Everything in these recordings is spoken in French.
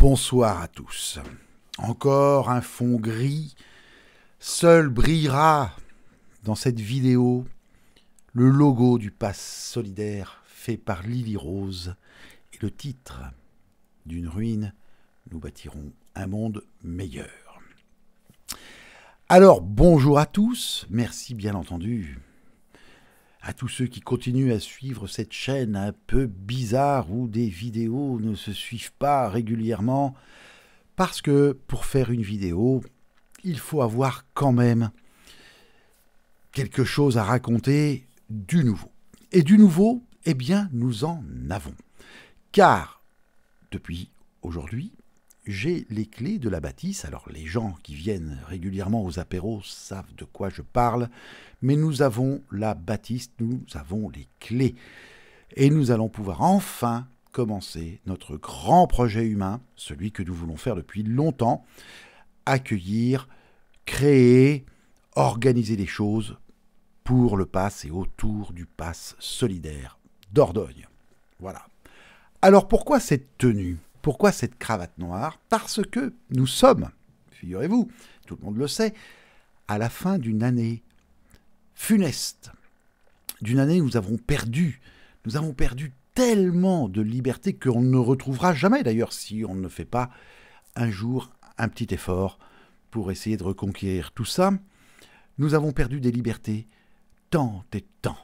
Bonsoir à tous. Encore un fond gris. Seul brillera dans cette vidéo le logo du pass solidaire fait par Lily Rose et le titre D'une ruine, nous bâtirons un monde meilleur. Alors bonjour à tous, merci bien entendu à tous ceux qui continuent à suivre cette chaîne un peu bizarre où des vidéos ne se suivent pas régulièrement, parce que pour faire une vidéo, il faut avoir quand même quelque chose à raconter du nouveau. Et du nouveau, eh bien, nous en avons. Car, depuis aujourd'hui, j'ai les clés de la bâtisse. Alors les gens qui viennent régulièrement aux apéros savent de quoi je parle, mais nous avons la bâtisse, nous avons les clés. Et nous allons pouvoir enfin commencer notre grand projet humain, celui que nous voulons faire depuis longtemps, accueillir, créer, organiser les choses pour le pass et autour du pass solidaire d'Ordogne. Voilà. Alors pourquoi cette tenue pourquoi cette cravate noire Parce que nous sommes, figurez-vous, tout le monde le sait, à la fin d'une année funeste, d'une année où nous avons perdu, nous avons perdu tellement de liberté qu'on ne retrouvera jamais d'ailleurs si on ne fait pas un jour un petit effort pour essayer de reconquérir tout ça. Nous avons perdu des libertés tant et tant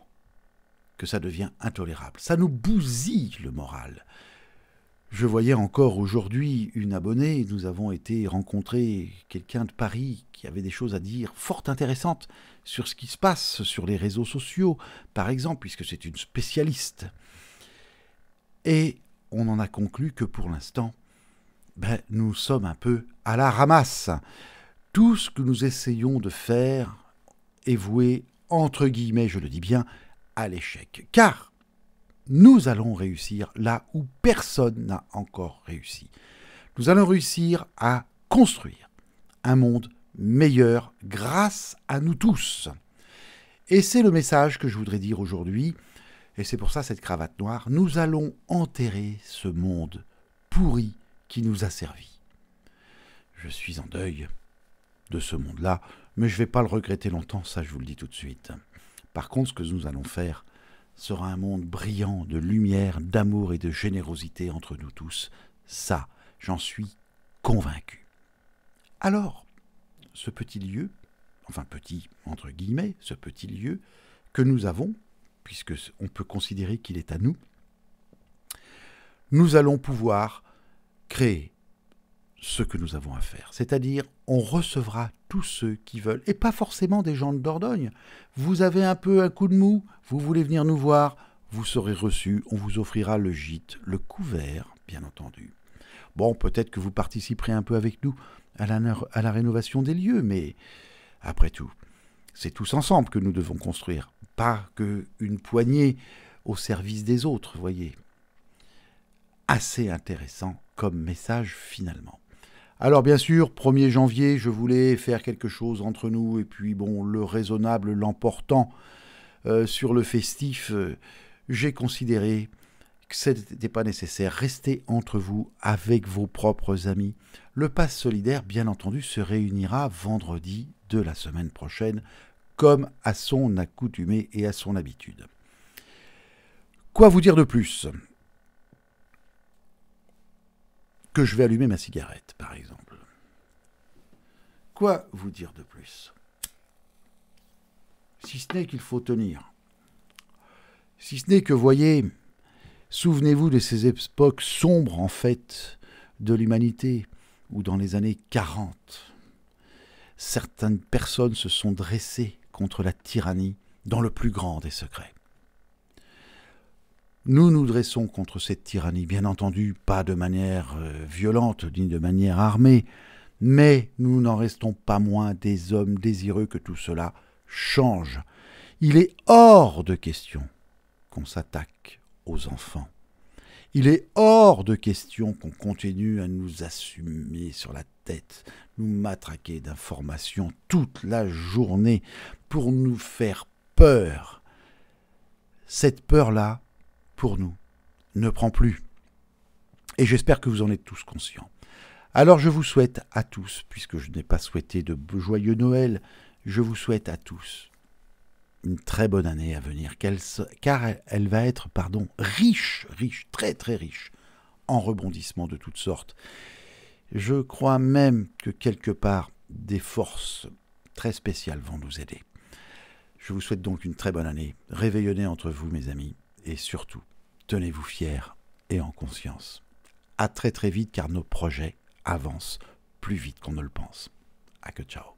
que ça devient intolérable. Ça nous bousille le moral. Je voyais encore aujourd'hui une abonnée, nous avons été rencontrer quelqu'un de Paris qui avait des choses à dire fort intéressantes sur ce qui se passe sur les réseaux sociaux, par exemple, puisque c'est une spécialiste. Et on en a conclu que pour l'instant, ben, nous sommes un peu à la ramasse. Tout ce que nous essayons de faire est voué, entre guillemets, je le dis bien, à l'échec. Car nous allons réussir là où personne n'a encore réussi. Nous allons réussir à construire un monde meilleur grâce à nous tous. Et c'est le message que je voudrais dire aujourd'hui, et c'est pour ça cette cravate noire, nous allons enterrer ce monde pourri qui nous a servi. Je suis en deuil de ce monde-là, mais je ne vais pas le regretter longtemps, ça je vous le dis tout de suite. Par contre, ce que nous allons faire, sera un monde brillant de lumière, d'amour et de générosité entre nous tous. Ça, j'en suis convaincu. Alors, ce petit lieu, enfin petit entre guillemets, ce petit lieu que nous avons, puisque on peut considérer qu'il est à nous, nous allons pouvoir créer ce que nous avons à faire. C'est-à-dire, on recevra tous ceux qui veulent, et pas forcément des gens de Dordogne. Vous avez un peu un coup de mou, vous voulez venir nous voir, vous serez reçus, on vous offrira le gîte, le couvert, bien entendu. Bon, peut-être que vous participerez un peu avec nous à la, à la rénovation des lieux, mais après tout, c'est tous ensemble que nous devons construire, pas que une poignée au service des autres, voyez. Assez intéressant comme message finalement. Alors bien sûr, 1er janvier, je voulais faire quelque chose entre nous, et puis bon, le raisonnable l'emportant euh, sur le festif, euh, j'ai considéré que ce n'était pas nécessaire. Restez entre vous, avec vos propres amis. Le pass solidaire, bien entendu, se réunira vendredi de la semaine prochaine, comme à son accoutumée et à son habitude. Quoi vous dire de plus que je vais allumer ma cigarette, par exemple. Quoi vous dire de plus Si ce n'est qu'il faut tenir. Si ce n'est que, voyez, souvenez-vous de ces époques sombres, en fait, de l'humanité, où dans les années 40, certaines personnes se sont dressées contre la tyrannie dans le plus grand des secrets. Nous nous dressons contre cette tyrannie, bien entendu, pas de manière euh, violente, ni de manière armée, mais nous n'en restons pas moins des hommes désireux que tout cela change. Il est hors de question qu'on s'attaque aux enfants. Il est hors de question qu'on continue à nous assumer sur la tête, nous matraquer d'informations toute la journée pour nous faire peur. Cette peur-là, pour nous ne prend plus. Et j'espère que vous en êtes tous conscients. Alors je vous souhaite à tous, puisque je n'ai pas souhaité de joyeux Noël, je vous souhaite à tous une très bonne année à venir, car elle va être pardon, riche, riche, très très riche, en rebondissements de toutes sortes. Je crois même que quelque part, des forces très spéciales vont nous aider. Je vous souhaite donc une très bonne année. Réveillonnez entre vous, mes amis et surtout, tenez-vous fiers et en conscience. À très très vite car nos projets avancent plus vite qu'on ne le pense. À que ciao